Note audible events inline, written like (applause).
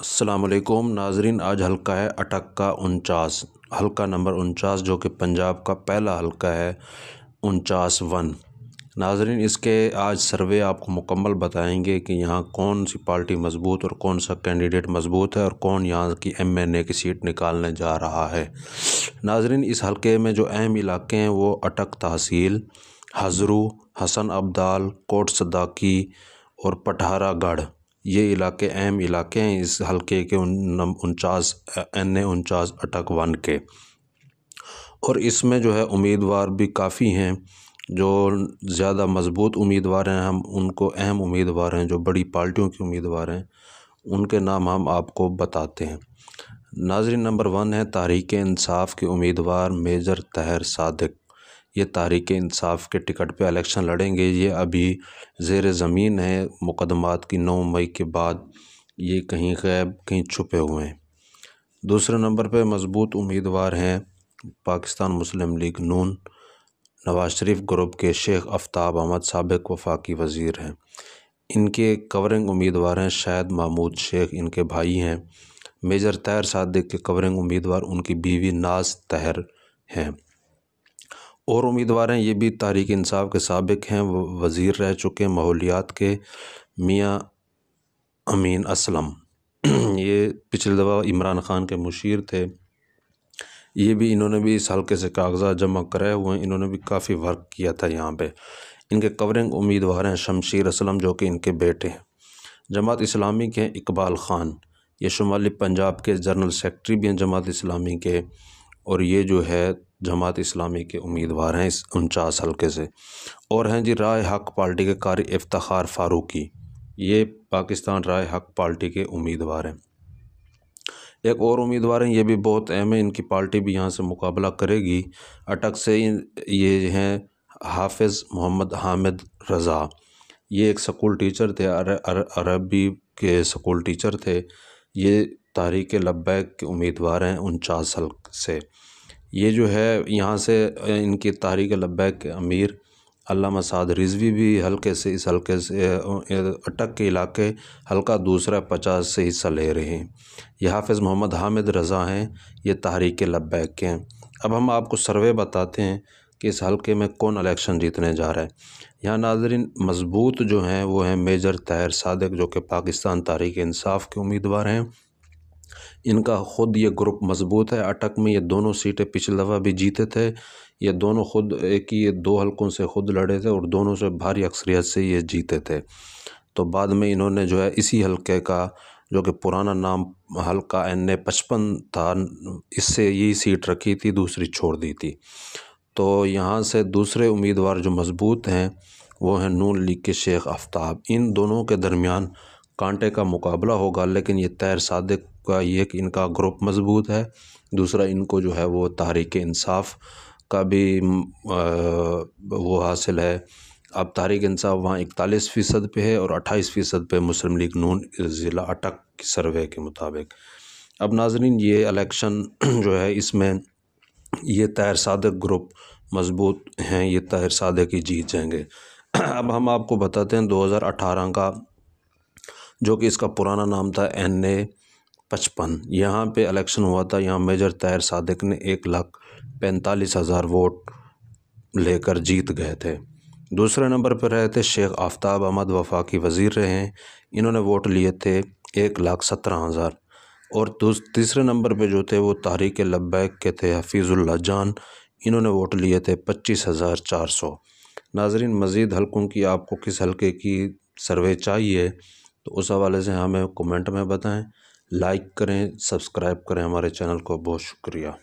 असलकुम नाजरीन आज हल्का है अटक का उनचास हल्का नंबर उनचास जो कि पंजाब का पहला हल्का है उनचास वन नाजरीन इसके आज सर्वे आपको मुकम्मल बताएंगे कि यहाँ कौन सी पार्टी मजबूत और कौन सा कैंडिडेट मजबूत है और कौन यहाँ की एम एन ए की सीट निकालने जा रहा है नाजरीन इस हल्के में जो अहम इलाके हैं वो अटक तहसील हजरू हसन अब्दाल कोट सदाकी और पठारागढ़ ये इलाके अहम इलाके हैं इस हल्के के उनचास एन ए उनचास अटक वन के और इसमें जो है उम्मीदवार भी काफ़ी हैं जो ज़्यादा मजबूत उम्मीदवार हैं हम उनको अहम उम्मीदवार हैं जो बड़ी पार्टियों के उम्मीदवार हैं उनके नाम हम आपको बताते हैं नाजरी नंबर वन है तारीख़ इंसाफ के उम्मीदवार मेजर तहर सदक ये तहरीक इंसाफ के टिकट पे इलेक्शन लड़ेंगे ये अभी ज़ेर ज़मीन है मुकदमात की नौ मई के बाद ये कहीं गैब कहीं छुपे हुए हैं दूसरे नंबर पे मजबूत उम्मीदवार हैं पाकिस्तान मुस्लिम लीग नून नवाज शरीफ ग्रुप के शेख आफ्ताब अहमद सबक वफाकी वज़ी हैं इनके कवरिंग उम्मीदवार हैं शायद महमूद शेख इनके भाई हैं मेजर तहर सादिक के कवरिंग उम्मीदवार उनकी बीवी नाज तहर हैं और उम्मीदवार हैं ये भी तारीख इंसाफ के सबक हैं वज़ी रह चुके हैं माहौलियात के मियाँ अमीन असलम (clears throat) ये पिछले दफ़ा इमरान ख़ान के मुशीर थे ये भी इन्होंने भी इस हल्के से कागजात जमा कराए हुए हैं इन्होंने भी काफ़ी वर्क किया था यहाँ पे इनके कवरिंग उम्मीदवार हैं शमशीर असलम जो कि इनके बेटे हैं जमात इस्लामी के हैं इकबाल ख़ान ये शुमाली पंजाब के जनरल सेक्रट्री भी हैं जमात इस्लामी के और ये जो है जमात इस्लामी के उम्मीदवार हैं इस उनचास हलके से और हैं जी राय हक पार्टी के कारी इफ्तार फारूकी ये पाकिस्तान राय हक पार्टी के उम्मीदवार हैं एक और उम्मीदवार हैं ये भी बहुत अहम है इनकी पार्टी भी यहाँ से मुकाबला करेगी अटक से ये हैं हाफिज़ मोहम्मद हामिद रज़ा ये एक स्कूल टीचर थे अर, अर, अरबी के स्कूल टीचर थे ये तारीख लब्बैक के उम्मीदवार हैं उनचास हल्क से ये जो है यहाँ से इनकी तहरीक लब्बैक के अमीर अलामा साद रिजवी भी हल्के से इस हल्के से अटक के इलाके हल्का दूसरा पचास से हिस्सा ले रहे हैं यह हाफिज़ मोहम्मद हामिद रज़ा हैं ये तहरीक लब्बैक के हैं अब हम आपको सर्वे बताते हैं कि इस हलके में कौन इलेक्शन जीतने जा रहा है यहाँ नाजरीन मजबूत जो हैं वो हैं मेजर तहर सादक जो कि पाकिस्तान तहरीक इंसाफ के उम्मीदवार हैं इनका ख़ुद ये ग्रुप मजबूत है अटक में ये दोनों सीटें पिछली दफ़ा भी जीते थे ये दोनों ख़ुद एक ही दो हलकों से ख़ुद लड़े थे और दोनों से भारी अक्सरियत से ये जीते थे तो बाद में इन्होंने जो है इसी हलके का जो कि पुराना नाम हल्का एन ए पचपन था इससे यही सीट रखी थी दूसरी छोड़ दी थी तो यहाँ से दूसरे उम्मीदवार जो मजबूत हैं वो हैं नून लीग के शेख आफ्ताब इन दोनों के दरमियान कांटे का मुकाबला होगा लेकिन ये तैर सदक का ये कि इनका ग्रुप मज़बूत है दूसरा इनको जो है वो तहरीक इंसाफ का भी वो हासिल है अब तहरीक इंसाफ वहाँ इकतालीस फ़ीसद पे है और अट्ठाईस फ़ीसद पे मुस्लिम लीग नून ज़िला अटक सर्वे के मुताबिक अब नाजरीन ये इलेक्शन (clears throat) जो है इसमें ये तहर सादक ग्रुप मज़बूत हैं ये तहर सादक ही जीत जाएंगे (clears throat) अब हम आपको बताते हैं 2018 का जो कि इसका पुराना नाम था एन ए पचपन यहाँ पर इलेक्शन हुआ था यहाँ मेजर तैर सादिक ने एक लाख पैंतालीस हज़ार वोट लेकर जीत गए थे दूसरे नंबर पर रहे थे शेख आफ्ताब अहमद वफा की वज़ीर रहे हैं इन्होंने वोट लिए थे एक लाख सत्रह हज़ार और तीसरे नंबर पर जो थे वो तारिक लब्बैक के थे हफीज़ुल्ला जान इन्होंने वोट लिए थे पच्चीस हज़ार चार सौ नाजरीन मज़ीद हलकों की आपको किस हल्के की सर्वे चाहिए तो उस हवाले से हमें कमेंट में बताएं लाइक करें सब्सक्राइब करें हमारे चैनल को बहुत शुक्रिया